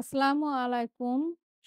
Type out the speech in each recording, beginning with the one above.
আসসালামু আলাইকুম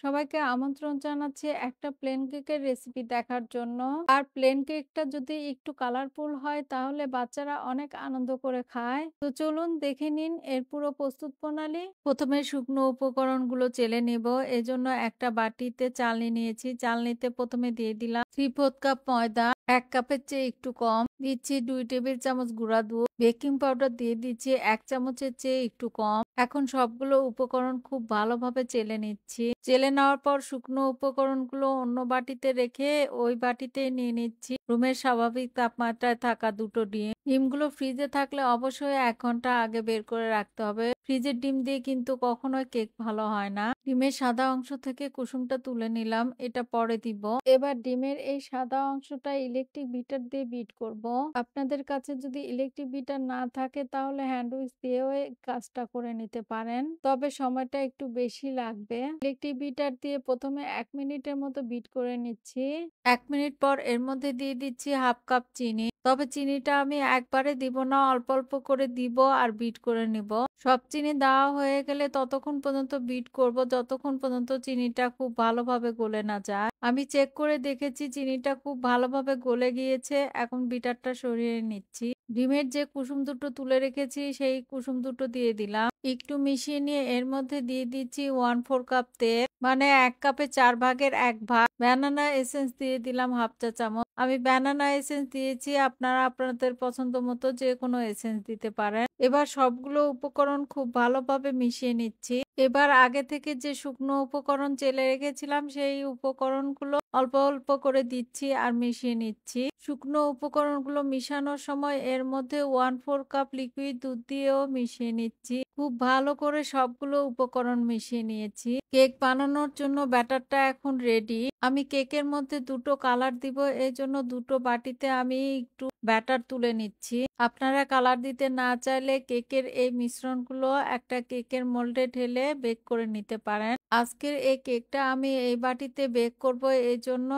সবাইকে আমন্ত্রণ জানাচ্ছি একটা প্লেন কেকের রেসিপি দেখার জন্য আর প্লেন কেকটা যদি একটু কালারফুল হয় তাহলে বাচ্চারা অনেক আনন্দ করে খায় তো চলুন দেখে নিন এর পুরো প্রস্তুত প্রণালী প্রথমে শুকনো উপকরণগুলো চেলে নেব এজন্য একটা বাটিতে চালনি নিয়েছি চালনিতে প্রথমে দিয়ে দিলাম থ্রি ফোর্থ কাপ ময়দা এক কাপের চেয়ে একটু কম দিচ্ছি দুই টেবিল চামচ গুঁড়া দুধ বেকিং পাউডার দিয়ে দিচ্ছি এক চামচের চেয়ে একটু কম এখন সবগুলো উপকরণ খুব ভালোভাবে চেলে নিচ্ছি চেলে নেওয়ার পর শুকনো উপকরণগুলো অন্য বাটিতে রেখে ওই বাটিতে নিয়ে নিচ্ছি রুমের স্বাভাবিক তাপমাত্রায় থাকা দুটো ডিম ডিমগুলো ফ্রিজে থাকলে অবশ্যই এক ঘন্টা আগে বের করে রাখতে হবে ফ্রিজের ডিম দিয়ে কিন্তু কখনোই কেক ভালো হয় না ডিমের সাদা অংশ থেকে কুসুমটা তুলে নিলাম এটা পরে দিব এবার ডিমের এই সাদা অংশটা ইলেকট্রিক বিটার দিয়ে বিট করব আপনাদের কাছে যদি ইলেকট্রিক মিটার না থাকে তাহলে হ্যান্ড উইক্স দিয়েও কাজটা করে নিতে পারেন তবে সময়টা একটু বেশি লাগবে ইলেকট্রিক মিটার দিয়ে প্রথমে এক মিনিটের মতো বিট করে নিচ্ছি এক মিনিট পর এর মধ্যে দিয়ে দিচ্ছি হাফ কাপ চিনি তবে চিনিটা আমি একবারে দিব না অল্প অল্প করে দিব আর বিট করে নিব সব চিনি দেওয়া হয়ে গেলে ততক্ষণ পর্যন্ত বিট করব যতক্ষণ পর্যন্ত চিনিটা খুব ভালোভাবে গলে না যায় আমি চেক করে দেখেছি চিনিটা খুব ভালোভাবে গলে গিয়েছে এখন বিটারটা সরিয়ে নিচ্ছি ডিমের যে কুসুম দুটো তুলে রেখেছি সেই কুসুম দুটো দিয়ে দিলাম একটু মিশিয়ে নিয়ে এর মধ্যে দিয়ে দিচ্ছি ওয়ান ফোর কাপ তেল মানে এক কাপে চার ভাগের এক ভাগ ব্যানানা এসেন্স দিয়ে দিলাম হাফ চা চামচ আমি ব্যানানা এসেন্স দিয়েছি আপনারা আপনাদের পছন্দ মতো যে কোনো এসেন্স দিতে পারেন এবার সবগুলো উপকরণ খুব ভালোভাবে মিশিয়ে নিচ্ছি এবার আগে থেকে যে শুকনো উপকরণ চেলে রেখেছিলাম সেই উপকরণগুলো অল্প অল্প করে দিচ্ছি আর মিশিয়ে নিচ্ছি শুকনো উপকরণগুলো মিশানোর সময় এর মধ্যে ওয়ান ফোর কাপ লিকুইড দুধ দিয়েও মিশিয়ে নিচ্ছি খুব ভালো করে সবগুলো উপকরণ মিশিয়ে নিয়েছি কেক বানানোর জন্য ব্যাটারটা এখন রেডি আমি কেকের মধ্যে দুটো কালার দিব এই জন্য দুটো বাটিতে আমি একটু ব্যাটার তুলে নিচ্ছি আপনারা কালার দিতে না চাইলে কেকের এই মিশ্রণগুলো একটা কেকের মোল্ডে ঢেলে বেক করে নিতে পারেন আজকের এই কেকটা আমি এই বাটিতে বেক করব এই জন্য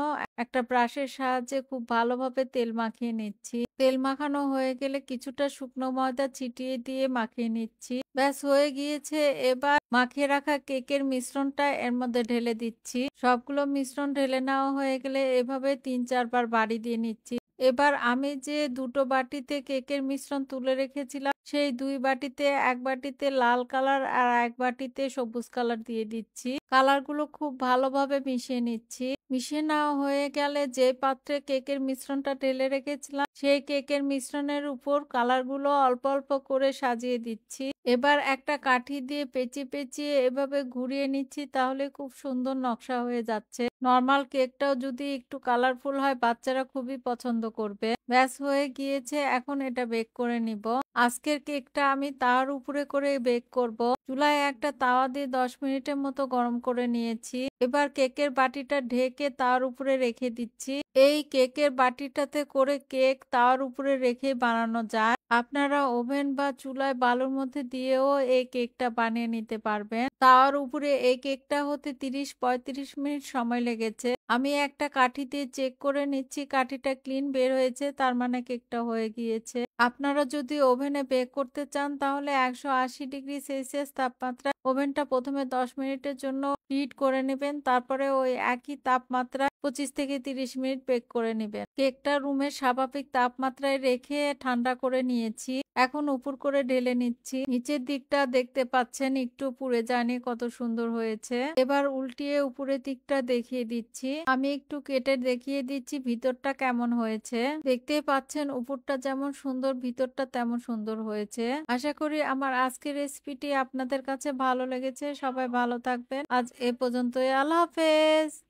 একটা ব্রাশের সাহায্যে খুব ভালোভাবে তেল মাখিয়ে নিচ্ছি তেল মাখানো হয়ে গেলে কিছুটা শুকনো ময়দা ছিটিয়ে দিয়ে মাখিয়ে নিচ্ছি ব্যাস হয়ে গিয়েছে এবার মাখিয়ে রাখা কেকের মিশ্রণটা এর মধ্যে ঢেলে দিচ্ছি সবগুলো মিশ্রণ ঢেলে নেওয়া হয়ে গেলে এভাবে তিন চারবার বাড়ি দিয়ে নিচ্ছি এবার আমি যে দুটো বাটিতে কেকের মিশ্রণ তুলে রেখেছিলাম সেই দুই বাটিতে এক বাটিতে লাল কালার আর এক বাটিতে সবুজ কালার দিয়ে দিচ্ছি কালারগুলো খুব ভালোভাবে মিশিয়ে নিচ্ছি মিশিয়ে নেওয়া হয়ে গেলে যে পাত্রে কেকের মিশ্রণটা ঢেলে রেখেছিলাম সেই কেকের মিশ্রণের উপর কালারগুলো অল্প অল্প করে সাজিয়ে দিচ্ছি এবার একটা কাঠি দিয়ে পেঁচিয়ে পেঁচিয়ে এভাবে ঘুরিয়ে নিচ্ছি তাহলে খুব সুন্দর নকশা হয়ে যাচ্ছে নর্মাল কেকটাও যদি একটু কালারফুল হয় বাচ্চারা খুবই পছন্দ করবে ব্যাস হয়ে গিয়েছে এখন এটা বেক করে নিব আজকের কেকটা আমি তার উপরে করে বেক করব চুলায় একটা তাওয়া দিয়ে দশ মিনিটের মতো গরম করে নিয়েছি এবার কেকের বাটিটা ঢেকে তাওয়ার উপরে রেখে দিচ্ছি এই কেকের বাটিটাতে করে কেক তাওয়ার উপরে রেখে বানানো যায় আপনারা ওভেন বা চুলায় বালুর মধ্যে দিয়েও এই কেকটা বানিয়ে নিতে পারবেন তাওয়ার উপরে এই কেকটা হতে তিরিশ পঁয়ত্রিশ মিনিট সময় লেগেছে আমি একটা কাঠি দিয়ে চেক করে নিচ্ছি কাঠিটা ক্লিন বের হয়েছে তার মানে কেকটা হয়ে গিয়েছে আপনারা যদি ওভেনে বেক করতে চান তাহলে একশো ডিগ্রি সেলসিয়াস তাপমাত্রা ওভেনটা প্রথমে দশ মিনিটের জন্য হিট করে নেবেন তারপরে ওই একই তাপমাত্রা পঁচিশ থেকে তিরিশ মিনিট বেক করে নেবেন কেকটা রুমে স্বাভাবিক তাপমাত্রায় রেখে ঠান্ডা করে নিয়েছি এখন উপর করে ঢেলে নিচ্ছি নিচের দিকটা দেখতে পাচ্ছেন একটু পুড়ে জানি কত সুন্দর হয়েছে এবার উল্টিয়ে উপরের দিকটা দেখিয়ে দিচ্ছি আমি একটু কেটে দেখিয়ে দিচ্ছি ভিতরটা কেমন হয়েছে দেখতে পাচ্ছেন উপরটা যেমন সুন্দর ভিতরটা তেমন সুন্দর হয়েছে আশা করি আমার আজকের রেসিপিটি আপনাদের কাছে ভালো লেগেছে সবাই ভালো থাকবেন আজ এ পর্যন্তই আল্লাহ হাফেজ